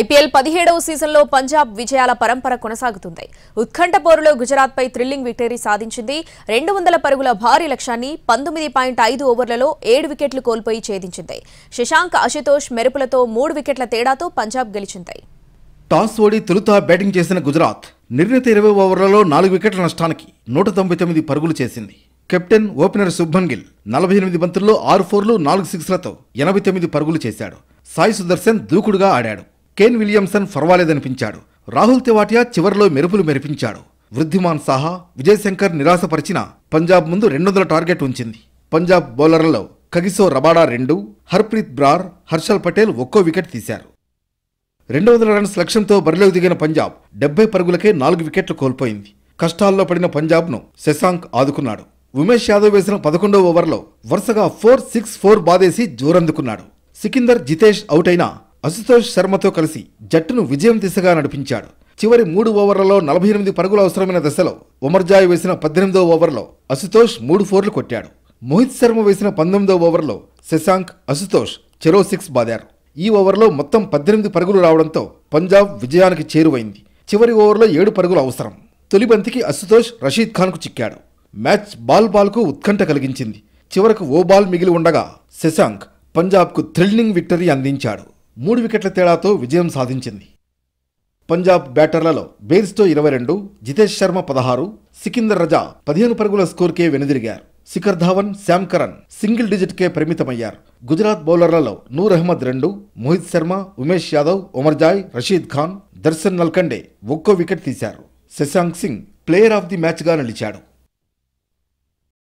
IPL పదిహేడవ సీజన్లో పంజాబ్ విజయాల పరంపర కొనసాగుతుంది ఉత్కంఠ పోరులో గుజరాత్పై థ్రిల్లింగ్ విక్టరీ సాధించింది రెండు వందల పరుగుల భారీ లక్ష్యాన్ని పంతొమ్మిది పాయింట్ ఐదు ఓవర్లలో ఏడు వికెట్లు కోల్పోయి ఛేదించింది శశాంక్ అశుతోష్ మెరుపులతో మూడు వికెట్ల తేడాతో పంజాబ్ గెలిచింది టాస్ ఓడి తొలుత బ్యాటింగ్ చేసిన గుజరాత్ నిర్ణీత ఇరవై ఓవర్లలో నాలుగు వికెట్ల నష్టానికి నూట తొంభై తొమ్మిది పరుగులు చేసింది కెప్టెన్ ఓపెనర్ శుభన్ గిల్ నలభై ఎనిమిది బంతుల్లో ఆరు ఫోర్లు నాలుగు సిక్స్లతో ఎనభై తొమ్మిది పరుగులు చేశాడు సాయి సుదర్శన్ దూకుడుగా ఆడాడు కేన్ విలియమ్సన్ ఫర్వాలేదనిపించాడు రాహుల్ తివాటియా చివరిలో మెరుపులు మెరిపించాడు వృద్ధిమాన్ సాహా విజయశంకర్ నిరాశపరిచిన పంజాబ్ ముందు రెండు వందల టార్గెట్ ఉంచింది పంజాబ్ బౌలర్లలో కగిసో రబాడా రెండు హర్ప్రీత్ బ్రార్ హర్షల్ పటేల్ ఒక్కో వికెట్ తీశారు రెండు వందల రన్స్ లక్ష్యంతో బరిలోకి దిగిన పంజాబ్ డెబ్బై పరుగులకే నాలుగు వికెట్లు కోల్పోయింది కష్టాల్లో పడిన పంజాబ్ను శశాంక్ ఆదుకున్నాడు ఉమేష్ యాదవ్ వేసిన పదకొండవ ఓవర్లో వరుసగా ఫోర్ సిక్స్ ఫోర్ బాదేసి జోరందుకున్నాడు సికిందర్ జితేష్ అవుటైనా అశుతోష్ శర్మతో కలిసి జట్టును విజయం దిశగా నడిపించాడు చివరి మూడు ఓవర్లలో నలభై ఎనిమిది పరుగులు అవసరమైన దశలో ఉమర్జాయ్ వేసిన పద్దెనిమిదో ఓవర్లో అశుతోష్ మూడు ఫోర్లు కొట్టాడు మోహిత్ శర్మ వేసిన పంతొమ్మిదో ఓవర్లో శశాంక్ అశుతోష్ చెరో సిక్స్ బాదారు ఈ ఓవర్లో మొత్తం పద్దెనిమిది పరుగులు రావడంతో పంజాబ్ విజయానికి చేరువైంది చివరి ఓవర్లో ఏడు పరుగులు అవసరం తొలి బంతికి అశుతోష్ రషీద్ ఖాన్కు చిక్కాడు మ్యాచ్ బాల్ బాల్కు ఉత్కంఠ కలిగించింది చివరకు ఓ బాల్ మిగిలి ఉండగా శశాంక్ పంజాబ్కు థ్రిల్లింగ్ విక్టరీ అందించాడు మూడు వికెట్ల తేడాతో విజయం సాధించింది పంజాబ్ బ్యాటర్లలో బేర్స్టో ఇరవై రెండు జితేష్ శర్మ పదహారు సికిందర్ రజా పదిహేను పరుగుల స్కోర్కే వెనుదిరిగారు Shikhar Dhawan Sam Curran single డిజిట్కే పరిమితమయ్యారు గుజరాత్ బౌలర్లలో నూర్ అహ్మద్ రెండు మోహిత్ శర్మ ఉమేష్ యాదవ్ ఉమర్జాయ్ రషీద్ ఖాన్ దర్శన్ నల్కండే ఒక్కో వికెట్ తీశారు Shashank Singh player of the మ్యాచ్గా నిలిచాడు